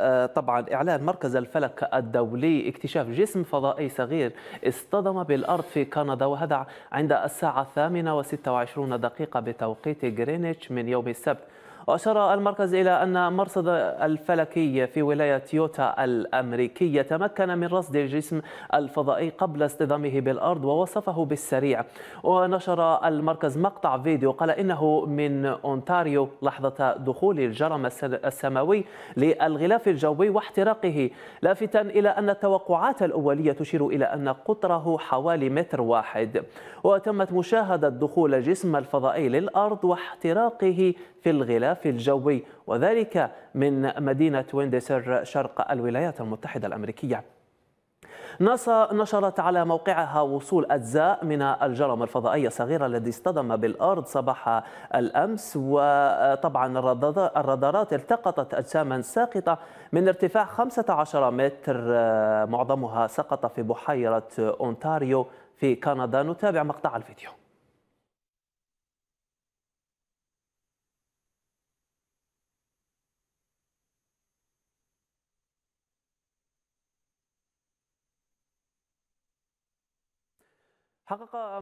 آه، طبعا إعلان مركز الفلك الدولي اكتشاف جسم فضائي صغير اصطدم بالأرض في كندا وهذا عند الساعة الثامنة وستة وعشرون دقيقة بتوقيت غرينتش من يوم السبت وأشار المركز إلى أن مرصد الفلكي في ولاية يوتا الأمريكية تمكن من رصد الجسم الفضائي قبل اصطدامه بالأرض ووصفه بالسريع ونشر المركز مقطع فيديو قال إنه من أونتاريو لحظة دخول الجرم السماوي للغلاف الجوي واحتراقه لافتا إلى أن التوقعات الأولية تشير إلى أن قطره حوالي متر واحد وتمت مشاهدة دخول جسم الفضائي للأرض واحتراقه في الغلاف الغلاف الجوي وذلك من مدينة ويندسر شرق الولايات المتحدة الأمريكية ناسا نشرت على موقعها وصول أجزاء من الجرم الفضائي الصغير الذي اصطدم بالأرض صباح الأمس وطبعا الرادارات التقطت أجساما ساقطة من ارتفاع 15 متر معظمها سقط في بحيرة أونتاريو في كندا نتابع مقطع الفيديو hakaka